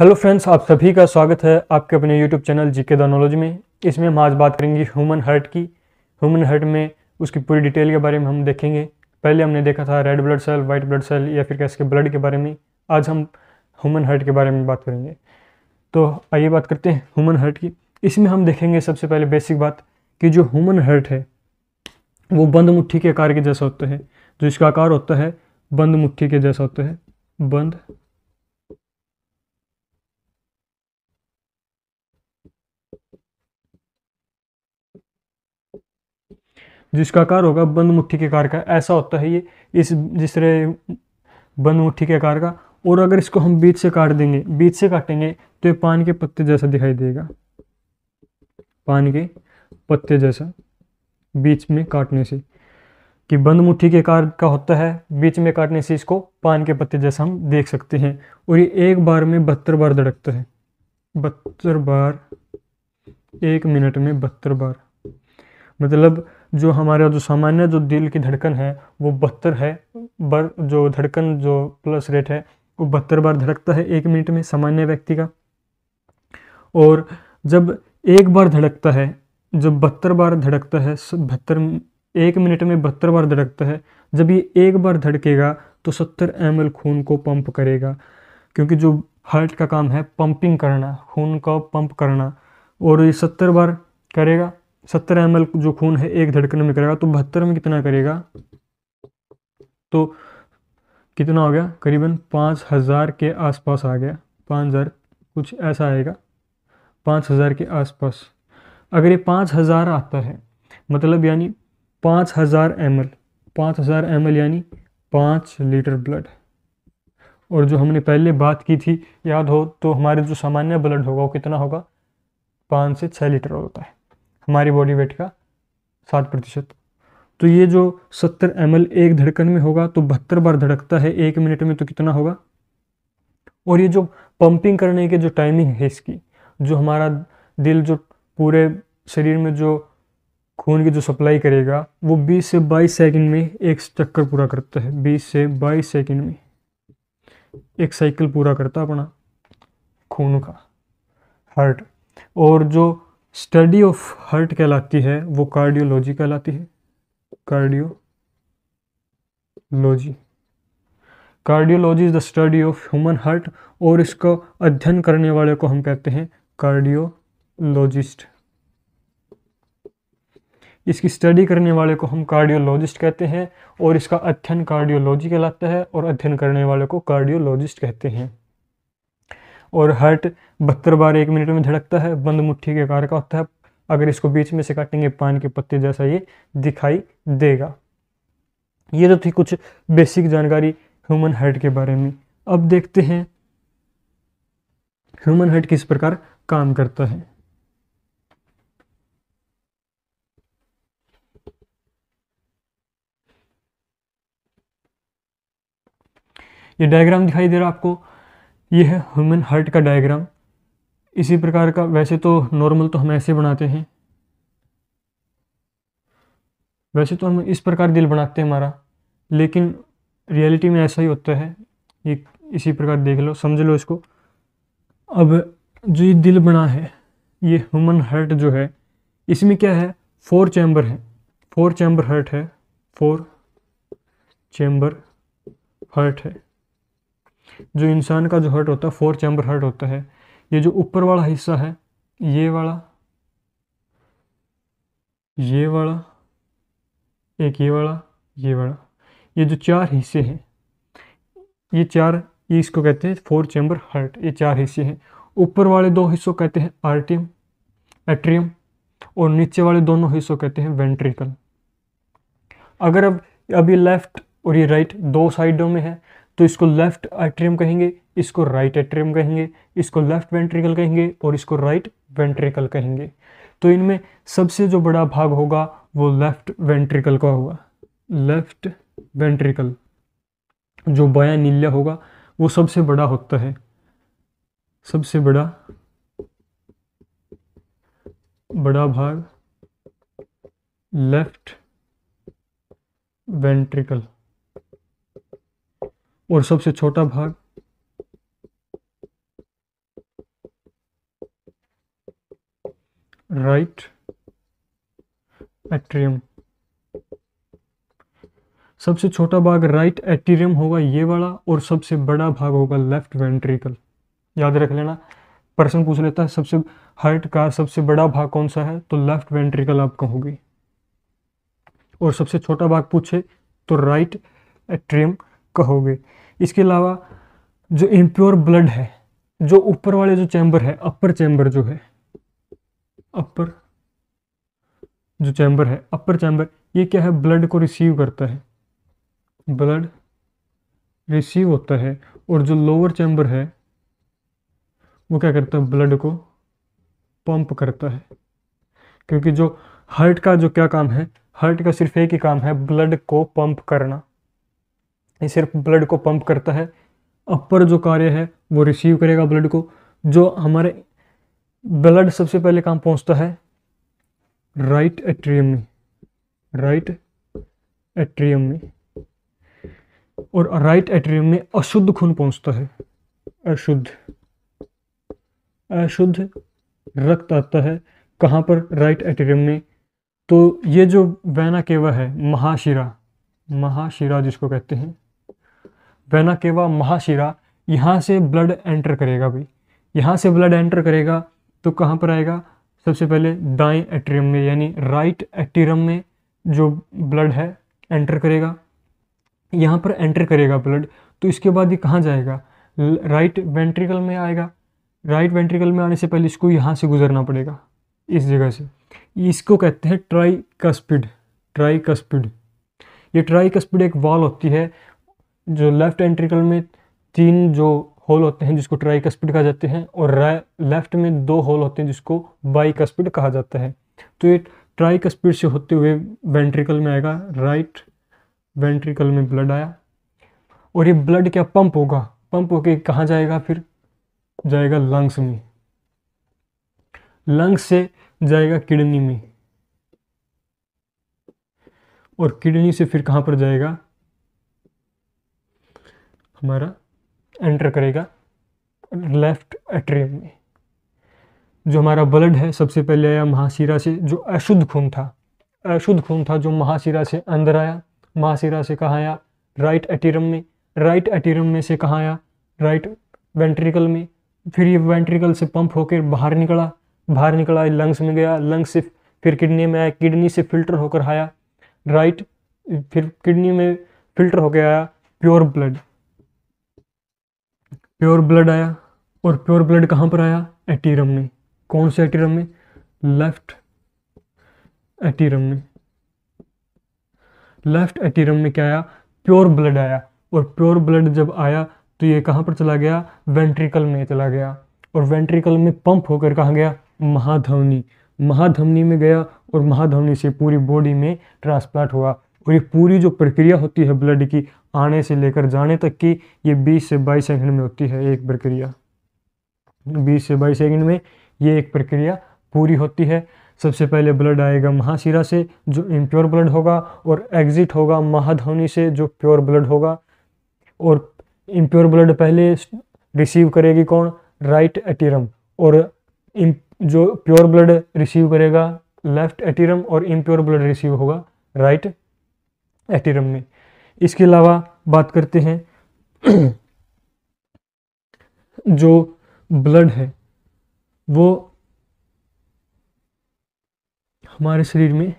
hello friends आप सभी का स्वागत है आपके अपने यूट्यूब चैनल जी के नॉलेज में इसमें हम आज बात करेंगे ह्यूमन हर्ट की ह्यूमन हर्ट में उसकी पूरी डिटेल के बारे में हम देखेंगे पहले हमने देखा था red blood cell white blood cell या फिर कैसे ब्लड के बारे में आज हम ह्यूमन हर्ट के बारे में बात करेंगे तो आइए बात करते हैं ह्यूमन हर्ट की इसमें हम देखेंगे सबसे पहले बेसिक बात कि जो ह्यूमन हर्ट है वो बंद मुट्ठी के आकार के जैसा होता है जो इसका आकार होता है बंद मुट्ठी के जैसा होता है बंद जिसका आकार होगा बंद मुट्ठी के आकार का ऐसा होता है ये इस जिस तरह बंद मुट्ठी के आकार का और अगर इसको हम बीच से काट देंगे बीच से काटेंगे तो ये पान के पत्ते जैसा दिखाई देगा पान के पत्ते जैसा बीच में काटने से कि बंद मुट्ठी के आकार का होता है बीच में काटने से इसको पान के पत्ते जैसा हम देख सकते हैं और ये एक बार में बहत्तर बार धड़कता है बहत्तर बार एक मिनट में बहत्तर बार मतलब जो हमारा जो सामान्य जो दिल की धड़कन है वो बहत्तर है बर जो धड़कन जो प्लस रेट है वो बहत्तर बार धड़कता है एक मिनट में सामान्य व्यक्ति का और जब एक बार धड़कता है जब बहत्तर बार धड़कता है बहत्तर एक मिनट में बहत्तर बार धड़कता है जब ये एक बार धड़केगा तो सत्तर एम खून को पंप करेगा क्योंकि जो हार्ट का काम है पंपिंग करना खून का पंप करना और ये सत्तर बार करेगा सत्तर एम जो खून है एक धड़कन में करेगा तो बहत्तर में कितना करेगा तो कितना हो गया करीबन पाँच हज़ार के आसपास आ गया पाँच हज़ार कुछ ऐसा आएगा पाँच हज़ार के आसपास अगर ये पाँच हज़ार आता है मतलब यानी पाँच हज़ार एम एल पाँच हज़ार एम एल यानी पाँच लीटर ब्लड और जो हमने पहले बात की थी याद हो तो हमारे जो सामान्य ब्लड होगा वो कितना होगा पाँच से छः लीटर होता है हमारी बॉडी वेट का सात प्रतिशत तो ये जो सत्तर एम एक धड़कन में होगा तो बहत्तर बार धड़कता है एक मिनट में तो कितना होगा और ये जो पंपिंग करने के जो टाइमिंग है इसकी जो हमारा दिल जो पूरे शरीर में जो खून की जो सप्लाई करेगा वो 20 से 22 सेकंड में एक चक्कर पूरा करता है 20 से 22 सेकंड में एक साइकिल पूरा करता अपना खून का हार्ट और जो स्टडी ऑफ हार्ट कहलाती है वो कार्डियोलॉजी कहलाती है cardiology cardiology is the study of human heart और इसका अध्ययन करने वाले को हम कहते हैं कार्डियोलॉजिस्ट इसकी स्टडी करने वाले को हम कार्डियोलॉजिस्ट कहते हैं और इसका अध्ययन कार्डियोलॉजी कहलाता है और अध्ययन करने वाले को कार्डियोलॉजिस्ट कहते हैं और हर्ट बहत्तर बार एक मिनट में धड़कता है बंद मुट्ठी के आकार का होता है अगर इसको बीच में से काटेंगे पान के पत्ते जैसा ये दिखाई देगा ये तो थी कुछ बेसिक जानकारी ह्यूमन हर्ट के बारे में अब देखते हैं ह्यूमन हर्ट किस प्रकार काम करता है ये डायग्राम दिखाई दे रहा है आपको ये है ह्यूमन हार्ट का डायग्राम इसी प्रकार का वैसे तो नॉर्मल तो हम ऐसे बनाते हैं वैसे तो हम इस प्रकार दिल बनाते हैं हमारा लेकिन रियलिटी में ऐसा ही होता है ये इसी प्रकार देख लो समझ लो इसको अब जो ये दिल बना है ये ह्यूमन हार्ट जो है इसमें क्या है फोर चैम्बर है फोर चैम्बर हार्ट है फोर चैम्बर हार्ट है जो इंसान का जो हर्ट होता है फोर चैम्बर हर्ट होता है ये जो ऊपर वाला हिस्सा है ये वाला ये वाला एक ये वाला ये वाला ये जो चार हिस्से हैं ये चार ये इसको कहते हैं फोर चैम्बर हर्ट ये चार हिस्से हैं ऊपर वाले दो हिस्सों कहते हैं आर्टियम एट्रियम और नीचे वाले दोनों हिस्सों कहते हैं वेंट्रिकल अगर अब अभी लेफ्ट और ये राइट दो साइडों में है तो इसको लेफ्ट एट्रियम कहेंगे इसको राइट एट्रियम कहेंगे इसको लेफ्ट वेंट्रिकल कहेंगे और इसको राइट वेंट्रिकल कहेंगे तो इनमें सबसे जो बड़ा भाग होगा वो लेफ्ट वेंट्रिकल का होगा लेफ्ट वेंट्रिकल जो बयान नील्य होगा वो सबसे बड़ा होता है सबसे बड़ा बड़ा भाग लेफ्ट वेंट्रिकल और सबसे छोटा भाग राइट एट्रियम सबसे छोटा भाग राइट एट्रियम होगा ये वाला और सबसे बड़ा भाग होगा लेफ्ट वेंट्रिकल याद रख लेना पर्सन पूछ लेता है सबसे हार्ट का सबसे बड़ा भाग कौन सा है तो लेफ्ट वेंट्रिकल आप कहोगे और सबसे छोटा भाग पूछे तो राइट एट्रियम कहोगे इसके अलावा जो इम्प्योर ब्लड है जो ऊपर वाले जो चैम्बर है अपर चैम्बर जो है अपर जो चैम्बर है अपर चैम्बर ये क्या है ब्लड को रिसीव करता है ब्लड रिसीव होता है और जो लोअर चैम्बर है वो क्या करता है ब्लड को पंप करता है क्योंकि जो हार्ट का जो क्या काम है हार्ट का सिर्फ एक ही काम है ब्लड को पंप करना ये सिर्फ ब्लड को पंप करता है अपर जो कार्य है वो रिसीव करेगा ब्लड को जो हमारे ब्लड सबसे पहले कहाँ पहुँचता है राइट एट्रियम में राइट एट्रियम में और राइट एट्रियम में अशुद्ध खून पहुंचता है अशुद्ध अशुद्ध रक्त आता है कहाँ पर राइट एट्रियम में तो ये जो वैना केवा है महाशिरा महाशिरा जिसको कहते हैं केवा महाशिरा यहाँ से ब्लड एंटर करेगा भाई यहाँ से ब्लड एंटर करेगा तो कहाँ पर आएगा सबसे पहले दाएं एट्रियम में यानी राइट एट्रियम में जो ब्लड है एंटर करेगा यहाँ पर एंटर करेगा ब्लड तो इसके बाद ये कहाँ जाएगा राइट वेंट्रिकल में आएगा राइट वेंट्रिकल में आने से पहले इसको यहाँ से गुजरना पड़ेगा इस जगह से इसको कहते हैं ट्राई कस्पिड ट्राई कस्पिड ये ट्राई कस्पिड एक वाल होती है जो लेफ्ट एंट्रिकल में तीन जो होल होते हैं जिसको ट्राई कस्पिड कहा जाते हैं और लेफ्ट में दो होल होते हैं जिसको बाई कस्पिड कहा जाता है तो ये ट्राई कस्पिड से होते हुए वेंट्रिकल में आएगा राइट वेंट्रिकल में ब्लड आया और ये ब्लड क्या पंप होगा पंप होके कहाँ जाएगा फिर जाएगा लंग्स में लंग्स से जाएगा किडनी में और किडनी से फिर कहाँ पर जाएगा हमारा एंटर करेगा लेफ्ट एट्रियम में जो हमारा ब्लड है सबसे पहले आया महाशिरा से जो अशुद्ध खून था अशुद्ध खून था जो महाशिरा से अंदर आया महाशिरा से कहाँ आया राइट एटीरम में राइट एटीरम में से कहाँ आया राइट वेंट्रिकल में फिर ये वेंट्रिकल से पंप होकर बाहर निकला बाहर निकला लंग्स में गया लंग्स से फिर किडनी में आया किडनी से फिल्टर होकर आया राइट फिर किडनी में फिल्टर होकर आया प्योर ब्लड प्योर ब्लड आया और प्योर ब्लड कहाँ पर आया एटीरम में कौन से एटीरम में लेफ्ट एटीरम में लेफ्ट एटीरम में क्या आया प्योर ब्लड आया और प्योर ब्लड जब आया तो ये कहाँ पर चला गया वेंट्रिकल में चला गया और वेंट्रिकल में पंप होकर कहाँ गया महाधवनी महाधवनी में गया और महाधवनी से पूरी बॉडी में ट्रांसप्लांट हुआ और ये पूरी जो प्रक्रिया होती है ब्लड की आने से लेकर जाने तक की ये 20 से 22 सेकंड में होती है एक प्रक्रिया 20 से 22 सेकंड में ये एक प्रक्रिया पूरी होती है सबसे पहले ब्लड आएगा महाशिरा से जो इम्प्योर ब्लड होगा और एग्जिट होगा महाध्वनि से जो प्योर ब्लड होगा और इम्प्योर ब्लड पहले रिसीव करेगी कौन राइट एटीरम और जो प्योर ब्लड रिसीव करेगा लेफ्ट एटीरम और इम्प्योर ब्लड रिसीव होगा राइट एटीरम में इसके अलावा बात करते हैं जो ब्लड है वो हमारे शरीर में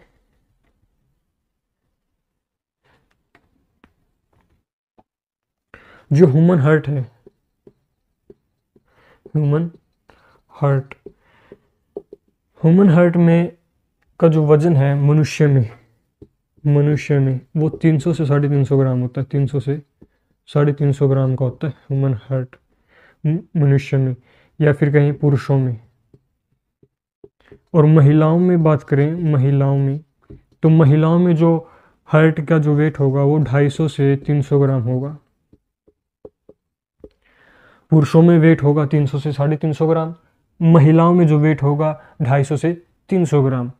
जो ह्यूमन हार्ट है ह्यूमन हार्ट ह्यूमन हार्ट में का जो वजन है मनुष्य में मनुष्य में वो 300 से साढ़े तीन सौ ग्राम होता है 300 से साढ़े तीन सौ ग्राम का होता है ह्यूमन हार्ट मनुष्य में या फिर कहीं पुरुषों में और महिलाओं में बात करें महिलाओं में तो महिलाओं में जो हार्ट का जो वेट होगा वो 250 से 300 ग्राम होगा पुरुषों में वेट होगा 300 से साढ़े तीन ग्राम महिलाओं में जो वेट होगा 250 से 300 ग्राम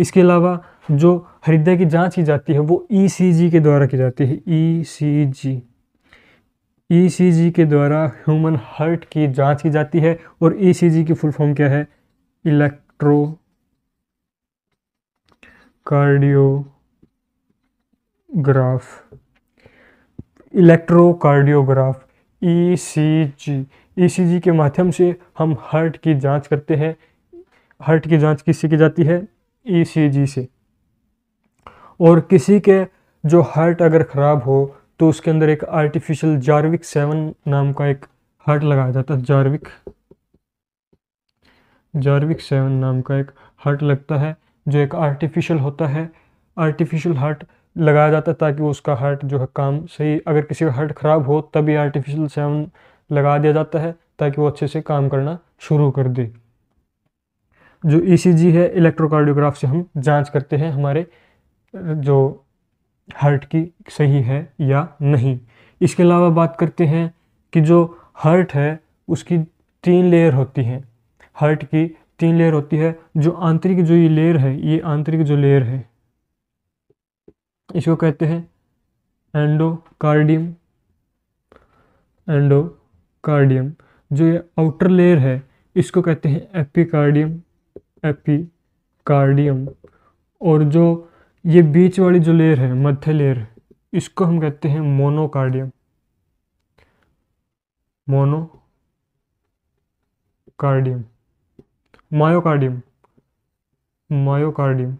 इसके अलावा जो हृदय की जांच की जाती है वो ईसीजी e के द्वारा की जाती है ईसीजी e ईसीजी e के द्वारा ह्यूमन हार्ट की जांच की जाती है और ईसीजी की फुल फॉर्म क्या है electrocardiograph electrocardiograph ECG ECG के माध्यम से हम हार्ट की जांच करते हैं हार्ट की जांच किससे की जाती है ईसीजी से और किसी के जो हार्ट अगर ख़राब हो तो उसके अंदर एक आर्टिफिशियल जार्विक सेवन नाम का एक हार्ट लगाया जाता है जार्विक जार्विक सेवन नाम का एक हार्ट लगता है जो एक आर्टिफिशियल होता है आर्टिफिशियल हार्ट लगाया जाता है ताकि उसका हार्ट जो है काम सही अगर किसी का हार्ट ख़राब हो तभी आर्टिफिशियल सेवन लगा दिया जाता है ताकि वो अच्छे से काम करना शुरू कर दे जो ई e है इलेक्ट्रोकार्डियोग्राफ से हम जांच करते हैं हमारे जो हर्ट की सही है या नहीं इसके अलावा बात करते हैं कि जो हर्ट है उसकी तीन लेयर होती हैं हर्ट की तीन लेयर होती है जो आंतरिक जो ये लेयर है ये आंतरिक जो लेयर है इसको कहते हैं एंडोकार्डियम एंडोकार्डियम जो ये आउटर लेयर है इसको कहते हैं एपिकार्डियम एपिकार्डियम और जो ये बीच वाली जो लेयर है मध्य लेयर इसको हम कहते हैं myocardium myocardium myocardium myocardium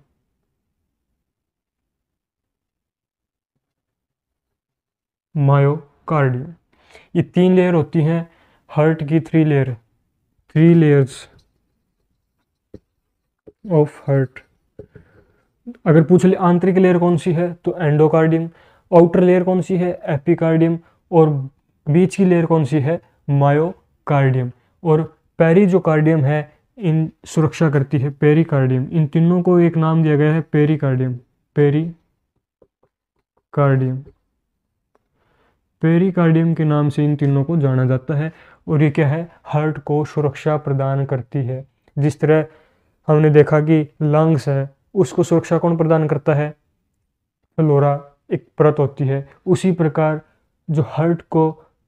myocardium ये तीन लेयर होती हैं हार्ट की three layer three layers of heart अगर पूछ ले आंतरिक लेयर कौन सी है तो एंडोकार्डियम आउटर लेयर कौन सी है एपिकार्डियम और बीच की लेयर कौन सी है मायोकार्डियम और पेरी जो कार्डियम है इन सुरक्षा करती है पेरिकार्डियम इन तीनों को एक नाम दिया गया है पेरिकार्डियम पेरी कार्डियम पेरिकार्डियम के नाम से इन तीनों को जाना जाता है और ये क्या है हार्ट को सुरक्षा प्रदान करती है जिस तरह हमने देखा कि लंग्स है उसको सुरक्षा कौन प्रदान करता है फ्लोरा एक परत होती है उसी प्रकार जो हर्ट को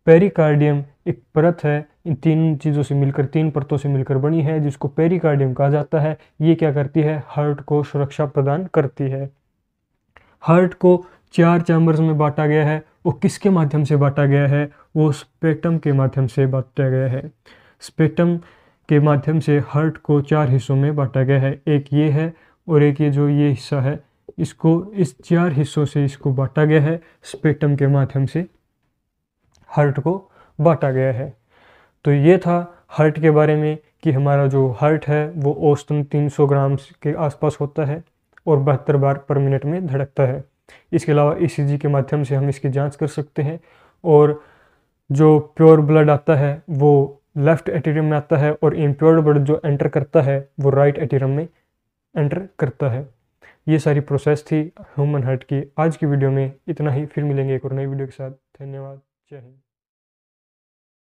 पेरिकार्डियम एक परत है इन तीन चीज़ों से मिलकर तीन परतों से मिलकर बनी है जिसको पेरिकार्डियम कहा जाता है ये क्या करती है हर्ट को सुरक्षा प्रदान करती है हर्ट को चार चैम्बर्स में बांटा गया है वो किसके माध्यम से बांटा गया है वो स्पेक्टम के माध्यम से बांटा गया है स्पेक्टम के माध्यम से हर्ट को चार हिस्सों में बांटा गया है एक ये है और एक ये जो ये हिस्सा है इसको इस चार हिस्सों से इसको बांटा गया है स्पेक्टम के माध्यम से हर्ट को बांटा गया है तो ये था हर्ट के बारे में कि हमारा जो हर्ट है वो औसतन 300 ग्राम के आसपास होता है और बहत्तर बार पर मिनट में धड़कता है इसके अलावा ई e के माध्यम से हम इसकी जांच कर सकते हैं और जो प्योर ब्लड आता है वो लेफ़्ट एटीरियम में आता है और इम्प्योर ब्लड जो एंटर करता है वो राइट एटीरियम में एंटर करता है ये सारी प्रोसेस थी ह्यूमन हार्ट की आज की वीडियो में इतना ही फिर मिलेंगे एक और नई वीडियो के साथ धन्यवाद जय हिंद